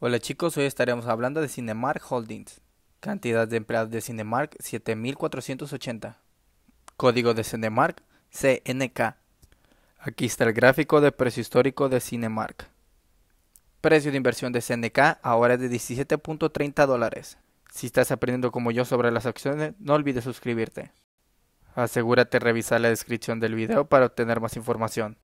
Hola chicos, hoy estaremos hablando de Cinemark Holdings. Cantidad de empleados de Cinemark 7480. Código de Cinemark CNK. Aquí está el gráfico de precio histórico de Cinemark. Precio de inversión de CNK ahora es de 17.30 dólares. Si estás aprendiendo como yo sobre las acciones, no olvides suscribirte. Asegúrate de revisar la descripción del video para obtener más información.